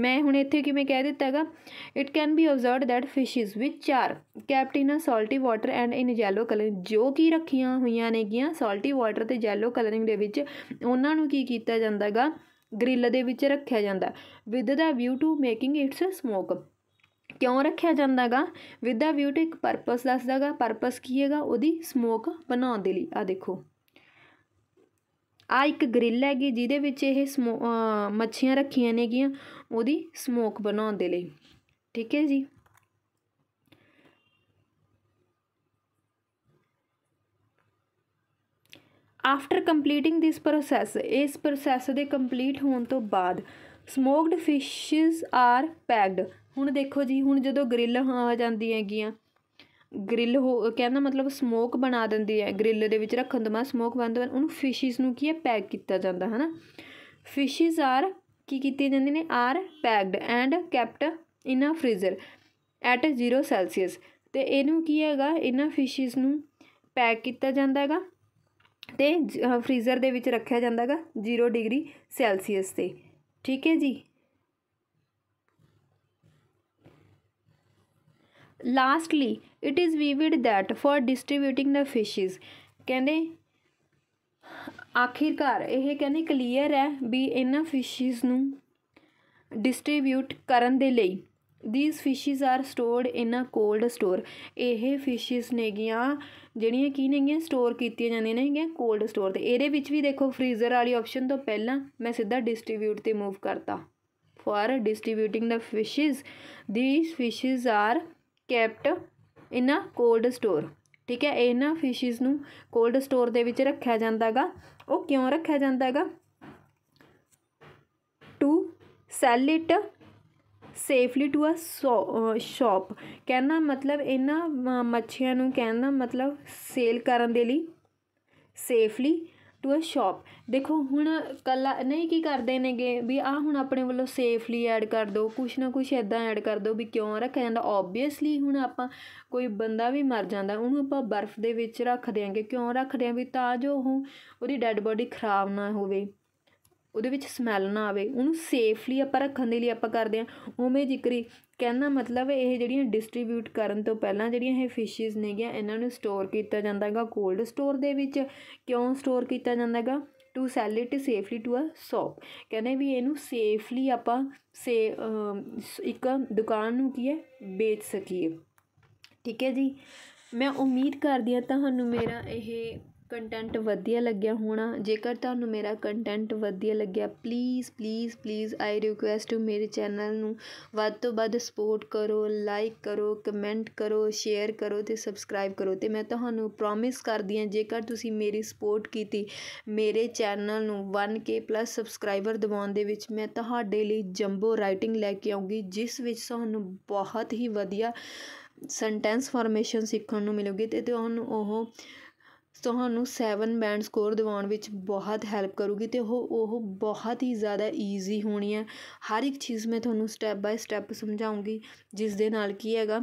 ਮੈਂ ਹੁਣ ਇੱਥੇ ਕਿਵੇਂ ਕਹਿ ਦਿੱਤਾ ਹੈਗਾ it can be observed that fishes which are kept in a salty water and in yellow colour ਜੋ ਕੀ ਰੱਖੀਆਂ ਹੋਈਆਂ ਨੇਗੀਆਂ ਸਾਲਟੀ ਵਾਟਰ ਤੇ ਜੈਲੋ ਕਲਰਿੰਗ ਦੇ ਵਿੱਚ ਉਹਨਾਂ ਨੂੰ ਕੀ ਕੀਤਾ ਜਾਂਦਾ ਹੈਗਾ ਗ੍ਰਿਲ ਦੇ ਵਿੱਚ ਰੱਖਿਆ ਜਾਂਦਾ with the view to making its smoke ਕਿਉਂ ਰੱਖਿਆ ਜਾਂਦਾਗਾ ਵਿਦ ਦਾ ਵਿਊ ਟੂ ਇੱਕ ਪਰਪਸ ਦੱਸਦਾਗਾ ਪਰਪਸ ਕੀ ਹੈਗਾ ਉਹਦੀ ਸਮੋਕ ਬਣਾਉਣ ਦੇ ਲਈ ਆ ਦੇਖੋ ਆ ਇੱਕ ਗ੍ਰਿਲ ਹੈਗੀ ਜਿਹਦੇ ਵਿੱਚ ਇਹ ਮੱਛੀਆਂ ਰੱਖੀਆਂ ਨੇਗੀਆਂ ਉਹਦੀ ਸਮੋਕ ਬਣਾਉਣ ਦੇ ਲਈ ਠੀਕ ਹੈ ਜੀ ਆਫਟਰ ਕੰਪਲੀਟਿੰਗ ਥਿਸ ਪ੍ਰੋਸੈਸ ਇਸ ਪ੍ਰੋਸੈਸ ਦੇ ਕੰਪਲੀਟ ਹੋਣ ਤੋਂ ਬਾਅਦ ਸਮੋਕਡ ਫਿਸ਼ਸ ਆਰ ਪੈਕਡ ਹੁਣ ਦੇਖੋ ਜੀ ਹੁਣ ਜਦੋਂ ਗ੍ਰਿਲ ਆ ਜਾਂਦੀ ਹੈਗੀਆਂ ਗ੍ਰਿਲ ਹੋ ਕਹਿੰਦਾ ਮਤਲਬ ਸਮੋਕ ਬਣਾ ਦਿੰਦੀ ਹੈ ਗ੍ਰਿਲ ਦੇ ਵਿੱਚ ਰੱਖਣ ਤੋਂ ਬਾਅਦ ਸਮੋਕ ਬੰਦ ਹੋਣ ਉਹਨੂੰ ਫਿਸ਼ਿਸ ਨੂੰ ਕੀ ਹੈ ਪੈਕ ਕੀਤਾ ਜਾਂਦਾ ਹੈ ਨਾ ਫਿਸ਼ਿਸ ਆਰ ਕੀ ਕੀਤੇ ਜਾਂਦੇ ਨੇ are packed and kept in a freezer at 0 Celsius ਤੇ ਇਹਨੂੰ ਕੀ ਹੈਗਾ ਇਹਨਾਂ ਫਿਸ਼ਿਸ ਨੂੰ ਪੈਕ ਕੀਤਾ ਜਾਂਦਾ ਹੈਗਾ ਤੇ ਫ੍ਰੀਜ਼ਰ ਦੇ ਵਿੱਚ ਰੱਖਿਆ ਜਾਂਦਾ ਹੈਗਾ 0 ਡਿਗਰੀ ਸੈਲਸੀਅਸ ਤੇ ਠੀਕ ਹੈ ਜੀ lastly it is vivid that for distributing the fishes ਕਹਿੰਦੇ ਆਖਿਰਕਾਰ ਇਹ ਕਹਿੰਦੇ ਕਲੀਅਰ ਹੈ ਵੀ ਇਹਨਾਂ ਫਿਸ਼ਸ ਨੂੰ ਡਿਸਟ੍ਰੀਬਿਊਟ ਕਰਨ ਦੇ ਲਈ these fishes are stored in a cold store ਇਹ ਫਿਸ਼ਸ ਨੇਗੀਆਂ ਜਿਹੜੀਆਂ ਕੀ ਨੇਗੀਆਂ ਸਟੋਰ ਕੀਤੀਆਂ ਜਾਂਦੀਆਂ ਨੇਗੀਆਂ ਕੋਲਡ ਸਟੋਰ ਤੇ ਇਹਦੇ ਵਿੱਚ ਵੀ ਦੇਖੋ ਫ੍ਰੀਜ਼ਰ ਵਾਲੀ ਆਪਸ਼ਨ ਤੋਂ ਪਹਿਲਾਂ ਮੈਂ ਸਿੱਧਾ ਡਿਸਟ੍ਰੀਬਿਊਟ ਤੇ ਮੂਵ ਕਰਤਾ for distributing the fishes these fishes are kept ਇਹਨਾਂ ਕੋਲਡ ਸਟੋਰ ਠੀਕ ਹੈ ਇਹਨਾਂ ਫਿਸ਼ਿਸ ਨੂੰ ਕੋਲਡ ਸਟੋਰ ਦੇ ਵਿੱਚ ਰੱਖਿਆ ਜਾਂਦਾਗਾ ਉਹ ਕਿਉਂ ਰੱਖਿਆ ਜਾਂਦਾਗਾ to sell it safely to a shop ਕਹਿਣਾ ਮਤਲਬ ਇਹਨਾਂ ਮੱਛੀਆਂ ਨੂੰ ਕਹਿਣਾ ਮਤਲਬ ਸੇਲ ਕਰਨ ਦੇ ਲਈ ਸੇਫਲੀ ਟੂ ਅ ਸ਼ਾਪ ਦੇਖੋ ਹੁਣ ਕੱਲਾ ਨਹੀਂ ਕੀ ਕਰਦੇ ਨੇਗੇ ਵੀ ਆ ਹੁਣ ਆਪਣੇ ਵੱਲੋਂ ਸੇਫਲੀ ਐਡ ਕਰ ਦੋ ਕੁਛ ਨਾ ਕੁਛ ਐਦਾਂ ਐਡ ਕਰ ਦੋ ਵੀ ਕਿਉਂ ਰੱਖਿਆ ਜਾਂਦਾ ਆਬਵੀਅਸਲੀ ਹੁਣ ਆਪਾਂ ਕੋਈ ਬੰਦਾ ਵੀ ਮਰ ਜਾਂਦਾ ਉਹਨੂੰ ਆਪਾਂ ਬਰਫ਼ ਦੇ ਵਿੱਚ ਰੱਖ ਦਿਆਂਗੇ ਕਿਉਂ ਰੱਖਦੇ ਆਂ ਵੀ ਤਾਂ ਜੋ ਉਹ ਉਹਦੀ ਡੈੱਡ ਬੋਡੀ ਖਰਾਬ ਨਾ ਹੋਵੇ ਉਹਦੇ ਵਿੱਚ ਸਮੈਲ ਨਾ ਆਵੇ ਉਹਨੂੰ ਸੇਫਲੀ ਆਪਾਂ ਰੱਖਣ ਦੇ ਲਈ ਆਪਾਂ ਕਰਦੇ ਆਂ ਉਵੇਂ ਜ਼ਿਕਰੀ ਕਹਿੰਦਾ ਮਤਲਬ ਇਹ ਜਿਹੜੀਆਂ ਡਿਸਟ੍ਰੀਬਿਊਟ ਕਰਨ ਤੋਂ ਪਹਿਲਾਂ ਜਿਹੜੀਆਂ ਇਹ ਫਿਸ਼ੀਜ਼ ਨੇਗੀਆਂ ਇਹਨਾਂ ਨੂੰ ਸਟੋਰ ਕੀਤਾ ਜਾਂਦਾ ਹੈਗਾ ਕੋਲਡ ਸਟੋਰ ਦੇ ਵਿੱਚ ਕਿਉਂ ਸਟੋਰ ਕੀਤਾ ਜਾਂਦਾ ਹੈਗਾ to sell it safely to a shop ਕਹਿੰਦੇ ਵੀ ਇਹਨੂੰ ਸੇਫਲੀ ਆਪਾਂ ਸੇ ਇੱਕ ਦੁਕਾਨ ਨੂੰ ਕੀ ਹੈ ਵੇਚ ਸਕੀਏ ਠੀਕ ਹੈ ਜੀ ਮੈਂ ਉਮੀਦ ਕਰਦੀ ਹਾਂ ਤੁਹਾਨੂੰ ਮੇਰਾ ਇਹ ਕੰਟੈਂਟ ਵਧੀਆ ਲੱਗਿਆ ਹੋਣਾ ਜੇਕਰ ਤੁਹਾਨੂੰ ਮੇਰਾ ਕੰਟੈਂਟ ਵਧੀਆ ਲੱਗਿਆ please please please I request to ਮੇਰੇ ਚੈਨਲ ਨੂੰ ਵੱਧ ਤੋਂ ਵੱਧ ਸਪੋਰਟ ਕਰੋ ਲਾਈਕ ਕਰੋ ਕਮੈਂਟ ਕਰੋ ਸ਼ੇਅਰ ਕਰੋ ਤੇ ਸਬਸਕ੍ਰਾਈਬ ਕਰੋ ਤੇ ਮੈਂ ਤੁਹਾਨੂੰ ਪ੍ਰੋਮਿਸ ਕਰਦੀ ਹਾਂ ਜੇਕਰ ਤੁਸੀਂ ਮੇਰੀ ਸਪੋਰਟ ਕੀਤੀ ਮੇਰੇ ਚੈਨਲ ਨੂੰ 1k ਪਲੱਸ ਸਬਸਕ੍ਰਾਈਬਰ ਦਿਵਾਉਣ ਦੇ ਵਿੱਚ ਮੈਂ ਤੁਹਾਡੇ ਲਈ ਜੰਬੋ ਰਾਈਟਿੰਗ ਲੈ ਕੇ ਆਉਂਗੀ ਜਿਸ ਵਿੱਚ ਤੁਹਾਨੂੰ ਬਹੁਤ ਹੀ ਵਧੀਆ ਸੈਂਟੈਂਸ ਫਾਰਮੇਸ਼ਨ ਸਿੱਖਣ ਨੂੰ ਮਿਲੂਗੀ ਤੇ ਤੁਹਾਨੂੰ ਉਹ ਤੁਹਾਨੂੰ ਸੈਵਨ ਬੈਂਡ ਸਕੋਰ ਦਿਵਾਉਣ ਵਿੱਚ ਬਹੁਤ ਹੈਲਪ ਕਰੂਗੀ ਤੇ ਉਹ ਉਹ ਬਹੁਤ ਹੀ ਜ਼ਿਆਦਾ ਈਜ਼ੀ ਹੋਣੀ ਹੈ ਹਰ ਇੱਕ ਚੀਜ਼ ਮੈਂ ਤੁਹਾਨੂੰ ਸਟੈਪ ਬਾਏ ਸਟੈਪ ਸਮਝਾਉਂਗੀ ਜਿਸ ਦੇ ਨਾਲ ਕੀ ਹੈਗਾ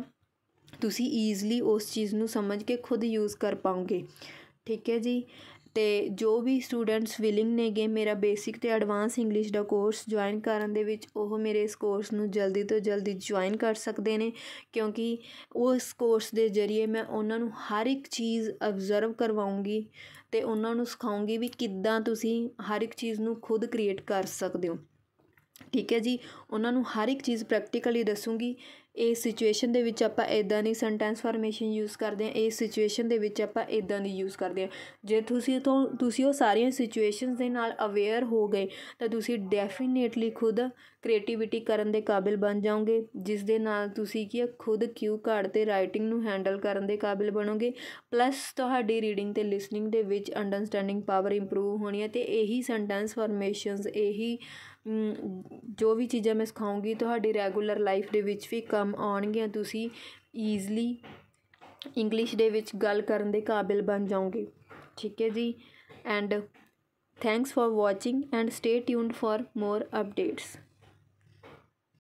ਤੁਸੀਂ ਈਜ਼ਲੀ ਉਸ ਚੀਜ਼ ਨੂੰ ਸਮਝ ਕੇ ਖੁਦ ਯੂਜ਼ ਕਰ ਪਾਓਗੇ ਠੀਕ ਹੈ ਜੀ ਤੇ ਜੋ ਵੀ ਸਟੂਡੈਂਟਸ ਵਿਲਿੰਗ ਨੇਗੇ ਮੇਰਾ ਬੇਸਿਕ ਤੇ ਐਡਵਾਂਸ ਇੰਗਲਿਸ਼ ਦਾ ਕੋਰਸ ਜੁਆਇਨ ਕਰਨ ਦੇ ਵਿੱਚ ਉਹ ਮੇਰੇ ਇਸ ਕੋਰਸ ਨੂੰ ਜਲਦੀ ਤੋਂ ਜਲਦੀ ਜੁਆਇਨ ਕਰ ਸਕਦੇ ਨੇ ਕਿਉਂਕਿ ਉਸ ਕੋਰਸ ਦੇ ਜ਼ਰੀਏ ਮੈਂ ਉਹਨਾਂ ਨੂੰ ਹਰ ਇੱਕ ਚੀਜ਼ ਅਬਜ਼ਰਵ ਕਰਵਾਉਂਗੀ ਤੇ ਉਹਨਾਂ ਨੂੰ ਸਿਖਾਉਂਗੀ ਵੀ ਕਿੱਦਾਂ ਤੁਸੀਂ ਹਰ ਇੱਕ ਚੀਜ਼ ਨੂੰ ਖੁਦ ਕ੍ਰੀਏਟ ਕਰ ਸਕਦੇ ਹੋ ਠੀਕ ਹੈ ਜੀ ਉਹਨਾਂ ਨੂੰ ਹਰ ਇੱਕ ਚੀਜ਼ ਪ੍ਰੈਕਟੀਕਲੀ ਦੱਸੂੰਗੀ ਇਹ ਸਿਚੁਏਸ਼ਨ ਦੇ ਵਿੱਚ ਆਪਾਂ ਇਦਾਂ ਨਹੀਂ ਸੈਂਟੈਂਸ ਫਾਰਮੇਸ਼ਨ ਯੂਜ਼ ਕਰਦੇ ਆ ਇਹ ਸਿਚੁਏਸ਼ਨ ਦੇ ਵਿੱਚ ਆਪਾਂ ਇਦਾਂ ਦੀ ਯੂਜ਼ ਕਰਦੇ ਆ ਜੇ ਤੁਸੀਂ ਤੋਂ ਤੁਸੀਂ ਉਹ ਸਾਰੀਆਂ ਸਿਚੁਏਸ਼ਨਸ ਦੇ ਨਾਲ ਅਵੇਅਰ ਹੋ ਗਏ ਤਾਂ ਤੁਸੀਂ ਡੈਫੀਨੇਟਲੀ ਖੁਦ ਕ੍ਰੀਏਟੀਵਿਟੀ ਕਰਨ ਦੇ ਕਾਬਿਲ ਬਣ ਜਾਓਗੇ ਜਿਸ ਦੇ ਨਾਲ ਤੁਸੀਂ ਕੀ ਖੁਦ ਕਿਊ ਕਾਰਡ ਤੇ ਰਾਈਟਿੰਗ ਨੂੰ ਹੈਂਡਲ ਕਰਨ ਦੇ ਕਾਬਿਲ ਬਣੋਗੇ ਪਲੱਸ ਤੁਹਾਡੀ ਰੀਡਿੰਗ ਤੇ ਲਿਸਨਿੰਗ ਦੇ ਵਿੱਚ ਅੰਡਰਸਟੈਂਡਿੰਗ ਪਾਵਰ ਇੰਪਰੂਵ ਹੋਣੀ ਹੈ ਤੇ ਇਹੀ ਸੈਂਟੈਂਸ ਫਾਰਮੇਸ਼ਨਸ ਇਹੀ ਜੋ ਵੀ ਚੀਜ਼ਾਂ ਮੈਂ ਸਿਖਾਉਂਗੀ ਤੁਹਾਡੀ ਰੈਗੂਲਰ ਲਾਈਫ ਦੇ ਵਿੱਚ ਵੀ ਕੰਮ ਆਉਣਗੀਆਂ ਤੁਸੀਂ ਈਜ਼ਲੀ ਇੰਗਲਿਸ਼ ਦੇ ਵਿੱਚ ਗੱਲ ਕਰਨ ਦੇ ਕਾਬਿਲ ਬਣ ਜਾਓਗੇ ਠੀਕ ਹੈ ਜੀ and thanks for watching and stay tuned for more updates